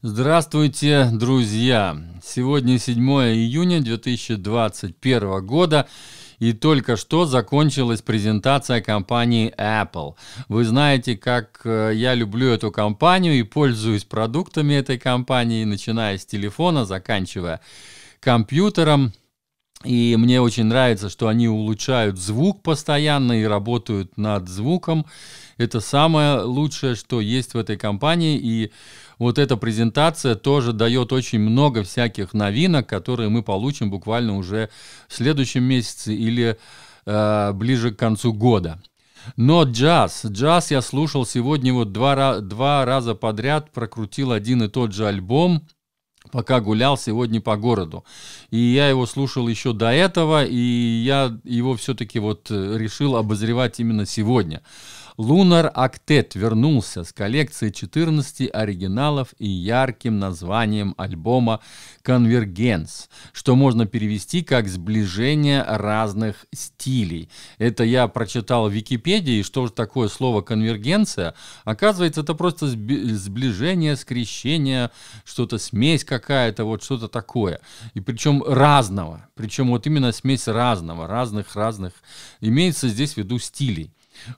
Здравствуйте, друзья! Сегодня 7 июня 2021 года. И только что закончилась презентация компании Apple. Вы знаете, как э, я люблю эту компанию и пользуюсь продуктами этой компании, начиная с телефона, заканчивая компьютером. И мне очень нравится, что они улучшают звук постоянно и работают над звуком. Это самое лучшее, что есть в этой компании. И вот эта презентация тоже дает очень много всяких новинок, которые мы получим буквально уже в следующем месяце или э, ближе к концу года. Но джаз, джаз я слушал сегодня вот два, два раза подряд, прокрутил один и тот же альбом – пока гулял сегодня по городу. И я его слушал еще до этого, и я его все-таки вот э, решил обозревать именно сегодня. Лунар Актет вернулся с коллекцией 14 оригиналов и ярким названием альбома «Конвергенс», что можно перевести как «сближение разных стилей». Это я прочитал в Википедии, что же такое слово «конвергенция». Оказывается, это просто сближение, скрещение, что-то смесь какая-то, вот что-то такое. И причем разного, причем вот именно смесь разного, разных-разных. Имеется здесь в виду стилей.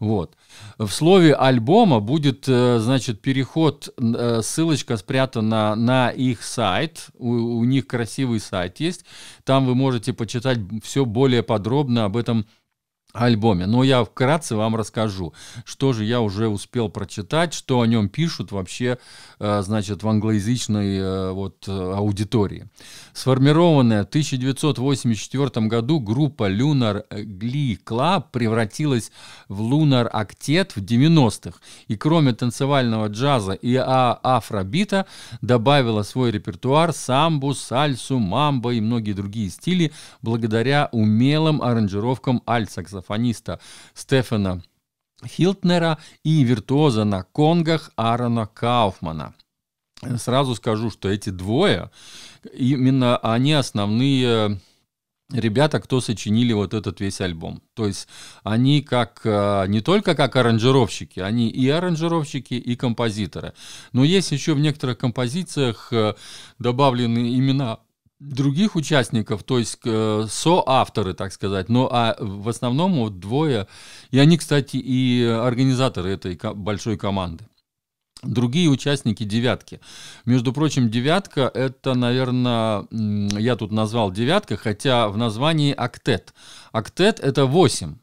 Вот. В слове альбома будет, э, значит, переход, э, ссылочка спрятана на их сайт. У, у них красивый сайт есть. Там вы можете почитать все более подробно об этом альбоме. Но я вкратце вам расскажу, что же я уже успел прочитать, что о нем пишут вообще, э, значит, в англоязычной э, вот аудитории. Сформированная в 1984 году группа Lunar Glee Club превратилась в Lunar Octet в 90-х и кроме танцевального джаза и а, афробита добавила свой репертуар самбу, сальсу, мамбо и многие другие стили благодаря умелым аранжировкам альт саксофониста Стефана Хилтнера и виртуоза на конгах Аарона Кауфмана. Сразу скажу, что эти двое, именно они основные ребята, кто сочинили вот этот весь альбом. То есть они как э, не только как аранжировщики, они и аранжировщики, и композиторы. Но есть еще в некоторых композициях э, добавлены имена других участников, то есть э, соавторы, так сказать, но а в основном вот двое, и они, кстати, и организаторы этой ко большой команды. Другие участники девятки. Между прочим, девятка это, наверное, я тут назвал девятка, хотя в названии октет. Октет это восемь.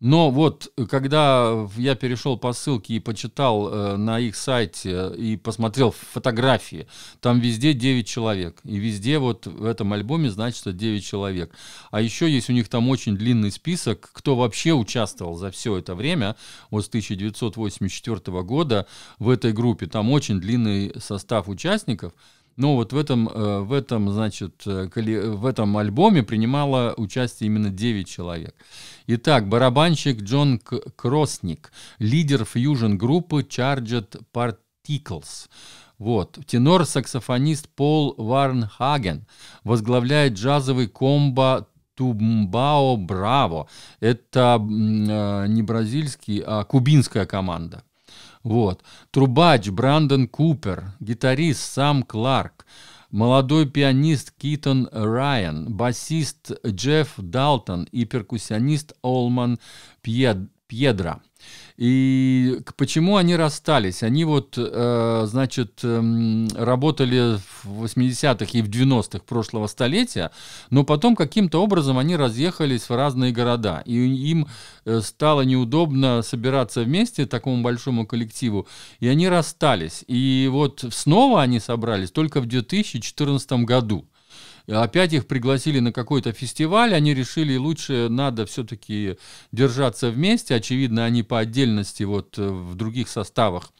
Но вот э, когда я перешел по ссылке и почитал э, на их сайте и посмотрел фотографии, там везде 9 человек. И везде вот в этом альбоме значится 9 человек. А еще есть у них там очень длинный список, кто вообще участвовал за все это время, вот с 1984 года в этой группе. Там очень длинный состав участников – но ну, вот в этом, э, в этом, значит, э, в этом альбоме принимало участие именно 9 человек. Итак, барабанщик Джон Кросник, лидер фьюжн-группы Charged Particles. Вот. Тенор-саксофонист Пол Варнхаген возглавляет джазовый комбо Тумбао Браво. Это э, не бразильский, а кубинская команда. Вот. Трубач Брандон Купер, гитарист Сам Кларк, молодой пианист Китон Райан, басист Джефф Далтон и перкуссионист Олман Пьедра. И почему они расстались? Они вот, э, значит, эм, работали в 80-х и в 90-х прошлого столетия, но потом каким-то образом они разъехались в разные города, и им э, стало неудобно собираться вместе такому большому коллективу, и они расстались. И вот снова они собрались только в 2014 году. Э, опять их пригласили на какой-то фестиваль, они решили, лучше надо все-таки держаться вместе. Очевидно, они по отдельности вот э, в других составах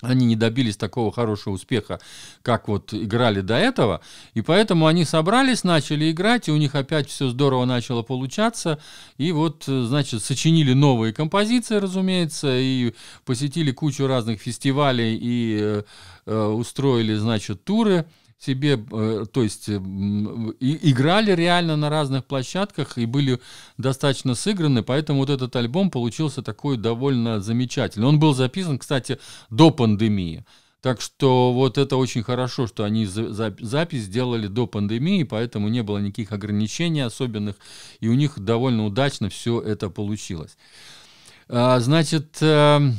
они не добились такого хорошего успеха, как вот играли до этого, и поэтому они собрались, начали играть, и у них опять все здорово начало получаться, и вот, э, значит, сочинили новые композиции, разумеется, и посетили кучу разных фестивалей, и э, устроили, значит, туры, себе, э, то есть эм, и, играли реально на разных площадках и были достаточно сыграны, поэтому вот этот альбом получился такой довольно замечательный. Он был записан, кстати, до пандемии. Так что вот это очень хорошо, что они запись сделали до пандемии, поэтому не было никаких ограничений особенных, и у них довольно удачно все это получилось. А, значит... Эм,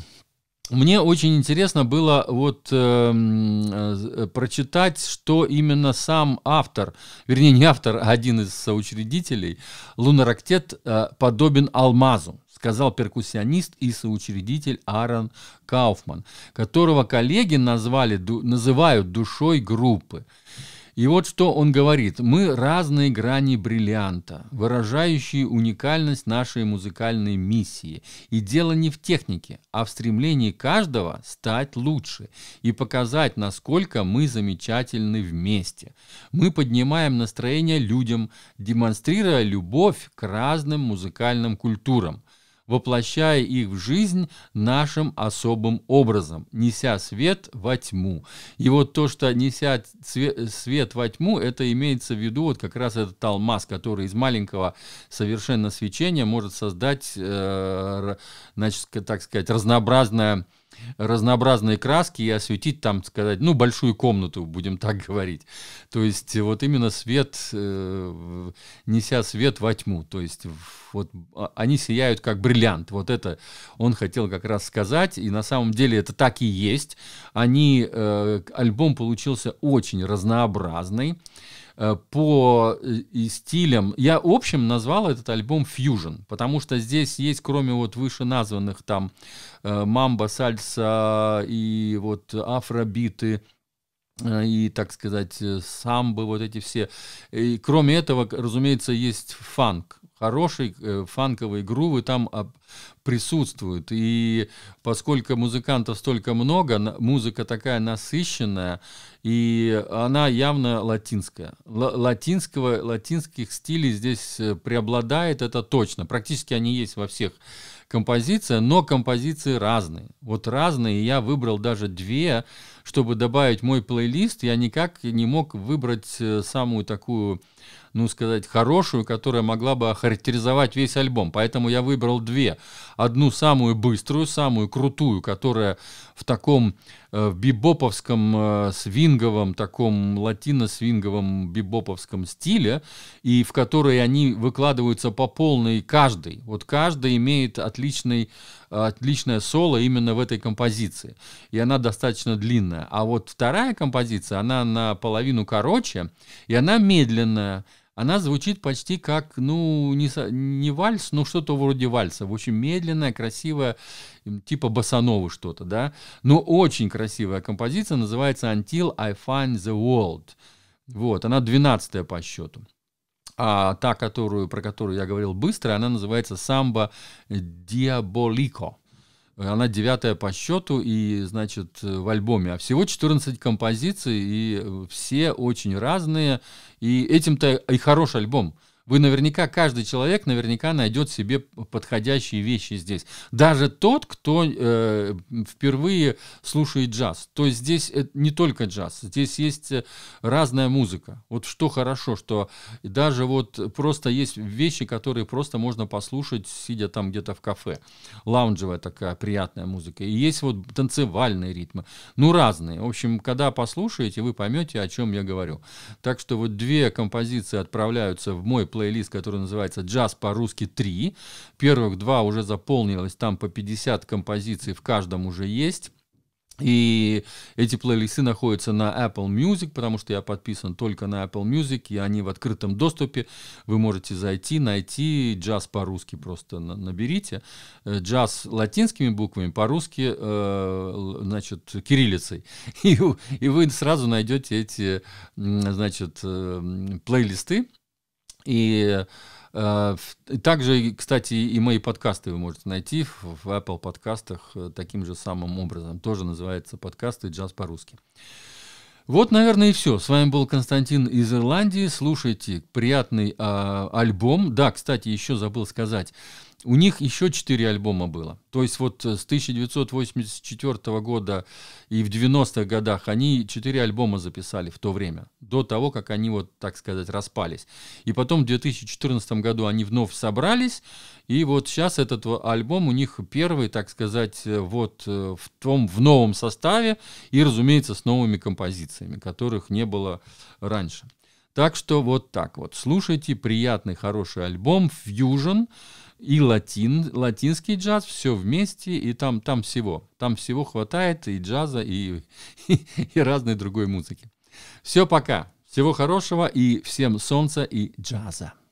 мне очень интересно было вот э, э, э, прочитать, что именно сам автор, вернее не автор, а один из соучредителей, Лунарактет э, подобен алмазу, сказал перкуссионист и соучредитель Аарон Кауфман, которого коллеги назвали, ду, называют душой группы. И вот что он говорит. Мы разные грани бриллианта, выражающие уникальность нашей музыкальной миссии. И дело не в технике, а в стремлении каждого стать лучше и показать, насколько мы замечательны вместе. Мы поднимаем настроение людям, демонстрируя любовь к разным музыкальным культурам воплощая их в жизнь нашим особым образом, неся свет во тьму. И вот то, что неся свет во тьму, это имеется в виду вот как раз этот алмаз, который из маленького совершенно свечения может создать, э, значит, так сказать, разнообразное разнообразные краски и осветить там, сказать, ну, большую комнату, будем так говорить. То есть вот именно свет, э, неся свет во тьму, то есть вот а, они сияют как бриллиант. Вот это он хотел как раз сказать, и на самом деле это так и есть. Они, э, альбом получился очень разнообразный. Э, по э, стилям. Я в общем назвал этот альбом фьюжн, потому что здесь есть, кроме вот вышеназванных там э, мамба, сальса и вот афробиты, и, так сказать, самбы, вот эти все. И кроме этого, разумеется, есть фанк, хороший э, фанковой грувы там а, присутствуют. И поскольку музыкантов столько много, на, музыка такая насыщенная, и она явно латинская. Л, латинского, латинских стилей здесь э, преобладает, это точно. Практически они есть во всех композициях, но композиции разные. Вот разные, и я выбрал даже две, чтобы добавить мой плейлист. Я никак не мог выбрать э, самую такую ну сказать, хорошую, которая могла бы охарактеризовать весь альбом. Поэтому я выбрал две. Одну самую быструю, самую крутую, которая в таком э, бибоповском, э, свинговом, таком латино-свинговом бибоповском стиле, и в которой они выкладываются по полной каждый. Вот каждый имеет отличный, отличное соло именно в этой композиции. И она достаточно длинная. А вот вторая композиция, она наполовину короче, и она медленная она звучит почти как, ну, не, не вальс, но что-то вроде вальса. В общем, медленная, красивая, типа басановы что-то, да. Но очень красивая композиция, называется «Until I Find the World». Вот, она 12 по счету. А та, которую, про которую я говорил быстро, она называется «Самбо Диаболико». Она девятая по счету и, значит, в альбоме. А всего 14 композиций, и э, все очень разные. И этим-то и хороший альбом. Вы наверняка, каждый человек наверняка найдет себе подходящие вещи здесь. Даже тот, кто э, впервые слушает джаз. То есть здесь э, не только джаз, здесь есть э, разная музыка. Вот что хорошо, что даже вот просто есть вещи, которые просто можно послушать, сидя там где-то в кафе. Лаунжевая такая приятная музыка. И есть вот танцевальные ритмы. Ну, разные. В общем, когда послушаете, вы поймете, о чем я говорю. Так что вот две композиции отправляются в мой плейлист, который называется «Джаз по-русски 3». Первых два уже заполнилось, там по 50 композиций в каждом уже есть. И эти плейлисты находятся на Apple Music, потому что я подписан только на Apple Music, и они в открытом доступе. Вы можете зайти, найти джаз по-русски просто наберите. Э, джаз латинскими буквами, по-русски, э, значит, кириллицей. И, и вы сразу найдете эти, значит, э, плейлисты Э, и также, кстати, и мои подкасты вы можете найти в Apple подкастах э, таким же самым образом. Тоже называется подкасты «Джаз по-русски». Вот, наверное, и все. С вами был Константин из Ирландии. Слушайте приятный э, альбом. Да, кстати, еще забыл сказать. У них еще четыре альбома было. То есть вот э, с 1984 года и в 90-х годах они четыре альбома записали в то время, до того, как они вот, так сказать, распались. И потом в 2014 году они вновь собрались, и вот сейчас этот альбом у них первый, так сказать, э, вот э, в том, в новом составе и, разумеется, с новыми композициями, которых не было раньше. Так что вот так вот. Слушайте приятный, хороший альбом Fusion и латин, латинский джаз, все вместе, и там, там всего. Там всего хватает, и джаза, и, и, и разной другой музыки. Все, пока. Всего хорошего, и всем солнца и джаза.